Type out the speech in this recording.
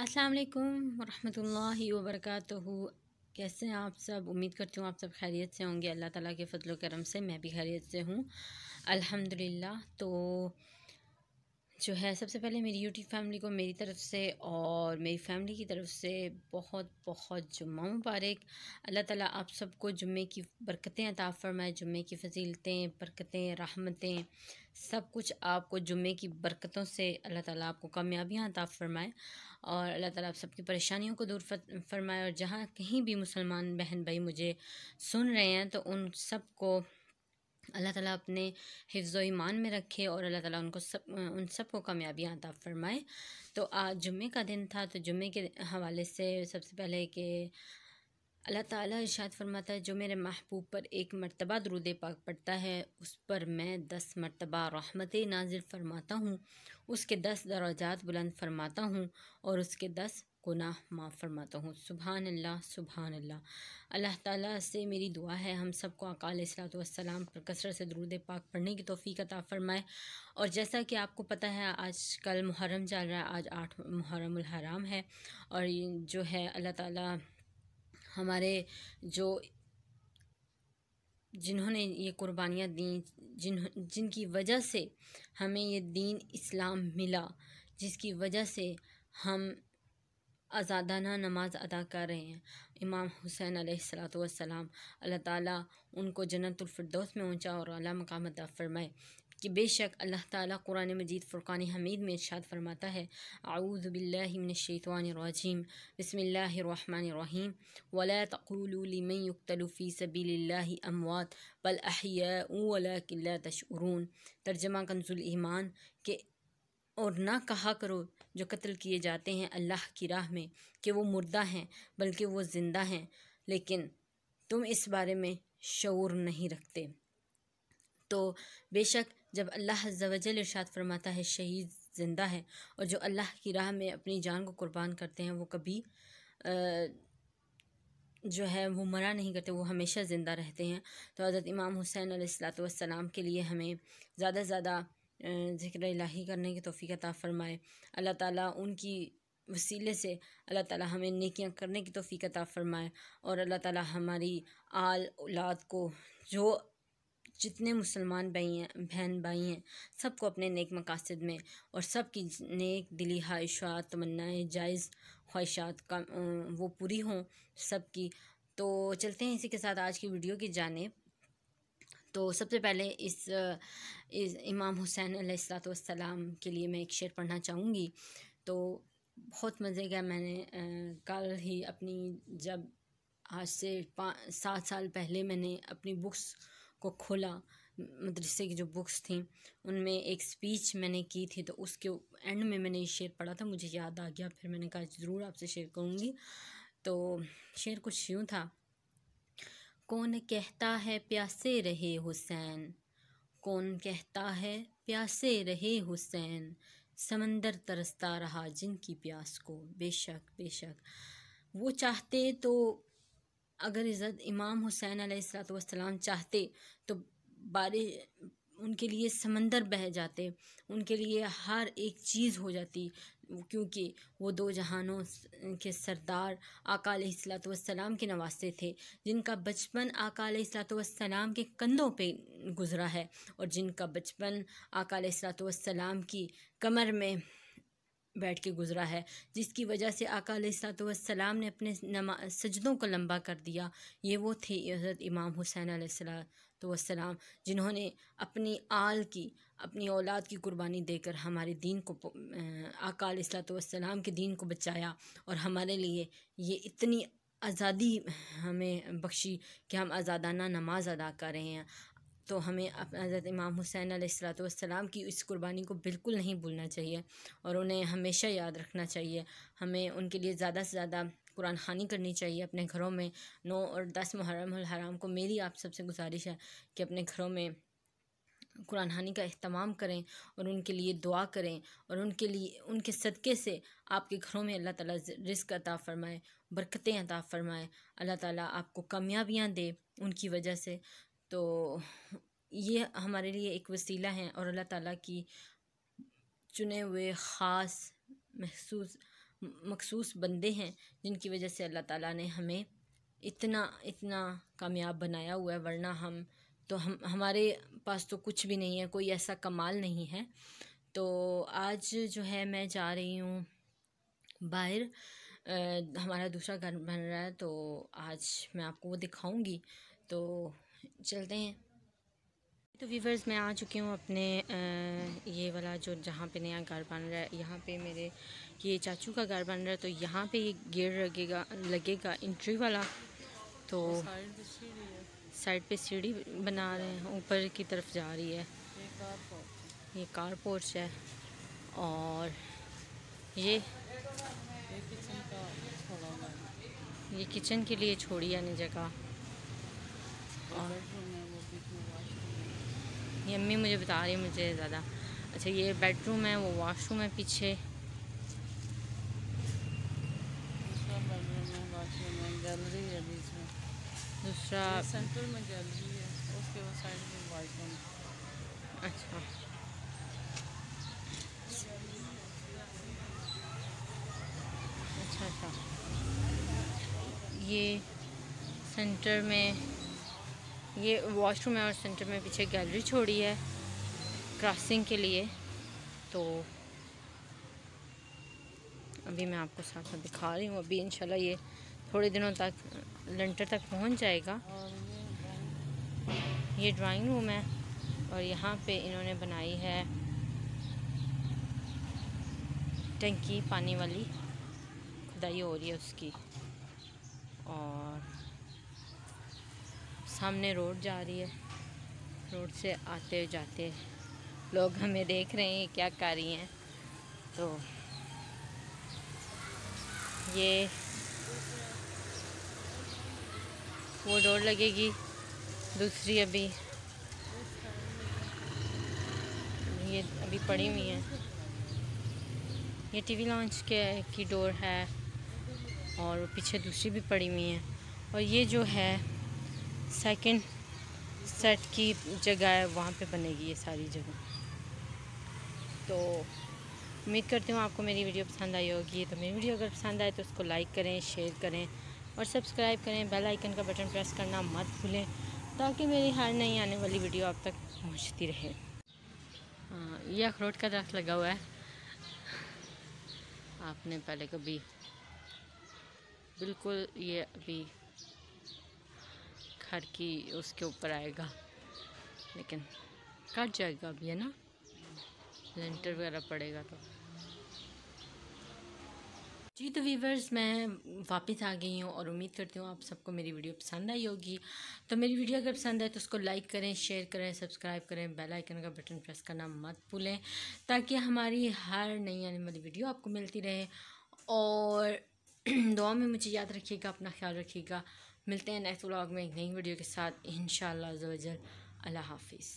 अस्सलाम वालेकुम रहमतुल्लाहि व बरकातहू कैसे हैं आप सब उम्मीद करती हूँ आप सब खैरियत से होंगे अल्लाह ताला के फजल करम से मैं भी खैरियत से हूँ अल्हम्दुलिल्लाह तो जो है सबसे पहले मेरी यूट्यूब फैमिली को मेरी तरफ से और मेरी फैमिली की तरफ से बहुत बहुत जुम्मा मुबारक अल्लाह ताला आप सबको जुम्मे की बरकतें अता फरमाए जुम्मे की फजीलतें बरकतें रहमतें सब कुछ आपको जुम्मे की बरकतों से अल्लाह ताला आपको कामयाबियाँ अता फरमाए और अल्लाह ताला आप सबकी परेशानियों को दूर फरमाए और जहाँ कहीं भी मुसलमान बहन भाई मुझे सुन रहे हैं तो उन सबको अल्लाह ताला अपने हिफ्ज़ ईमान में रखे और अल्लाह ताला उनको सब उन सब को कामयाबी अता फ़रमाए तो आज जुम्मे का दिन था तो जुम्मे के हवाले से सबसे पहले कि अल्लाह ताला इशाद फरमाता है जो मेरे महबूब पर एक मरतबा दरुद पाक पड़ता है उस पर मैं दस मरतबा रहमत नाजिल फरमाता हूँ उसके दस दराजात बुलंद फरमाता हूँ और उसके दस गुनाह माफ़ फरमाता हूँ सुबहान अल्लाह सुबहान अल्लाह अल्लाह ताला से मेरी दुआ है हम सबको अकाल सलाम पर कसरत से दरूद पाक पढ़ने की तोफ़ी का फ़रमाए और जैसा कि आपको पता है आज कल मुहर्रम चल रहा है आज आठ मुहर्रम हराम है और जो है अल्लाह ताला हमारे जो जिन्होंने ये कुर्बानियाँ दी जिन जिनकी वजह से हमें ये दीन इस्लाम मिला जिसकी वजह से हम आज़ादाना नमाज़ अदा कर रहे हैं इमाम हुसैन अलैहिस्सलाम अल्लाह ताला उनको फिरदौस में ऊँचा और अला मकाम अदा फरमाए कि बेशक अल्लाह ताला कुरान मजीद फ़ुरक़ान हमीद में इर्शाद फरमाता है आऊज़बिल्लिमिनशैतवानरजीम बसमीम वला तक़ूलमन युक्तलफ़ी सबील अमवात बल अहिया किल्ला तशरून तर्जमा कंजुल ईमान के और ना कहा करो जो कत्ल किए जाते हैं अल्लाह की राह में कि वो मुर्दा हैं बल्कि वो ज़िंदा हैं लेकिन तुम इस बारे में शूर नहीं रखते तो बेशक जब अल्लाह जवजल इरशाद फरमाता है शहीद ज़िंदा है और जो अल्लाह की राह में अपनी जान को कुर्बान करते हैं वो कभी आ, जो है वो मरा नहीं करते वो हमेशा ज़िंदा रहते हैं तो हज़रत इमाम हुसैन सलाम के लिए हमें ज़्यादा से ज़्यादा जिक्र लाही करने की तोफ़ी अता फ़रमाए अल्लाह ताला उनकी वसीले से अल्लाह ताला हमें नेकियां करने की तोफ़ी अता फ़रमाए और अल्लाह ताला हमारी आल औलाद को जो जितने मुसलमान भाई हैं बहन भाई हैं सबको अपने नेक मकासद में और सब की नेक दिली ख्वाहिशात तमन्नाएँ जायज़ ख्वाहिशात का वो पूरी हों सब की तो चलते हैं इसी के साथ आज की वीडियो की जानेब तो सबसे पहले इस, इस इमाम हुसैन सलाम के लिए मैं एक शेर पढ़ना चाहूँगी तो बहुत मज़े का मैंने कल ही अपनी जब आज से पाँच सात साल पहले मैंने अपनी बुक्स को खोला मदरसे की जो बुक्स थी उनमें एक स्पीच मैंने की थी तो उसके एंड में मैंने ये शेर पढ़ा था मुझे याद आ गया फिर मैंने कहा ज़रूर आपसे शेयर करूँगी तो शेर कुछ यूँ था कौन कहता है प्यासे रहे हुसैन कौन कहता है प्यासे रहे हुसैन समंदर तरसता रहा जिनकी प्यास को बेशक बेशक वो चाहते तो अगर इज़्ज़त इमाम हुसैन सलाम चाहते तो बारिश उनके लिए समंदर बह जाते उनके लिए हर एक चीज़ हो जाती क्योंकि वो दो जहानों के सरदार आका के नवासे थे जिनका बचपन आकलातम के कंधों पे गुज़रा है और जिनका बचपन आकलातम की कमर में बैठ के गुजरा है जिसकी वजह से आका ने अपने नमा सजदों को लंबा कर दिया ये वो थे हज़रत इमाम हुसैन सलाम जिन्होंने अपनी आल की अपनी औलाद की कुर्बानी देकर हमारे दीन को आका के दीन को बचाया और हमारे लिए ये इतनी आज़ादी हमें बख्शी कि हम आज़ादाना नमाज़ अदा कर रहे हैं तो हमें हज़रत इमाम हुसैन आसलाम की इस कुर्बानी को बिल्कुल नहीं भूलना चाहिए और उन्हें हमेशा याद रखना चाहिए हमें उनके लिए ज़्यादा से ज़्यादा कुरान खानी करनी चाहिए अपने घरों में नौ और दस मुहर्रम हराम को मेरी आप सबसे गुजारिश है कि अपने घरों में कुरान हानि का अहतमाम करें और उनके लिए दुआ करें और उनके लिए उनके सदक़े से आपके घरों में अल्लाह ताला रिस्क अता फ़रमाए बरकतें अता फ़रमाए अल्लाह ताला आपको कामयाबियाँ दे उनकी वजह से तो ये हमारे लिए एक वसीला हैं और अल्लाह ताला की चुने हुए ख़ास महसूस मखसूस बंदे हैं जिनकी वजह से अल्लाह ताला ने हमें इतना इतना कामयाब बनाया हुआ है वरना हम तो हम हमारे पास तो कुछ भी नहीं है कोई ऐसा कमाल नहीं है तो आज जो है मैं जा रही हूँ बाहर हमारा दूसरा घर बन रहा है तो आज मैं आपको वो दिखाऊंगी तो चलते हैं तो वीवर्स मैं आ चुकी हूँ अपने ये वाला जो जहाँ पे नया घर बन रहा है यहाँ पे मेरे ये चाचू का घर बन रहा है तो यहाँ पे ये गेट लगेगा लगेगा इंट्री वाला तो साइड पे सीढ़ी बना रहे हैं ऊपर की तरफ जा रही है ये कार पोर्च है और ये ये किचन के लिए छोड़ी है जगह और ये अम्मी मुझे बता रही है मुझे ज़्यादा अच्छा ये बेडरूम है वो वाशरूम है पीछे गैलरी है बीच में दूसरा सेंटर में गैलरी है उसके साइड में वाशरूम अच्छा अच्छा अच्छा ये सेंटर में ये वॉशरूम है और सेंटर में पीछे गैलरी छोड़ी है क्रॉसिंग के लिए तो अभी मैं आपको साथ साथ दिखा रही हूँ अभी इंशाल्लाह ये थोड़े दिनों तक लेंटर तक पहुँच जाएगा ये ड्राइंग रूम है और यहाँ पे इन्होंने बनाई है टंकी पानी वाली खुदाई हो रही है उसकी और सामने रोड जा रही है रोड से आते जाते लोग हमें देख रहे हैं क्या कर रही हैं तो ये वो डोर लगेगी दूसरी अभी ये अभी पड़ी हुई है ये टीवी लॉन्च के की डोर है और पीछे दूसरी भी पड़ी हुई है और ये जो है सेकंड सेट की जगह है वहाँ पे बनेगी ये सारी जगह तो उम्मीद करती हूँ आपको मेरी वीडियो पसंद आई होगी तो मेरी वीडियो अगर पसंद आए तो उसको लाइक करें शेयर करें और सब्सक्राइब करें बेल आइकन का बटन प्रेस करना मत भूलें ताकि मेरी हर नई आने वाली वीडियो आप तक पहुँचती रहे यह हाँ, ये अखरोट का दरख्त लगा हुआ है आपने पहले कभी बिल्कुल ये अभी हर की उसके ऊपर आएगा लेकिन कट जाएगा अभी है ना लेंटर वगैरह पड़ेगा तो जी तो वीवर्स मैं वापस आ गई हूँ और उम्मीद करती हूँ आप सबको मेरी वीडियो पसंद आई होगी तो मेरी वीडियो अगर पसंद आए तो उसको लाइक करें शेयर करें सब्सक्राइब करें बेल आइकन का बटन प्रेस करना मत भूलें ताकि हमारी हर नई आने वाली वीडियो आपको मिलती रहे और दुआ में मुझे याद रखिएगा अपना ख्याल रखिएगा मिलते हैं नेक्स्ट व्लॉग में एक नई वीडियो के साथ इन शाला हाफिज़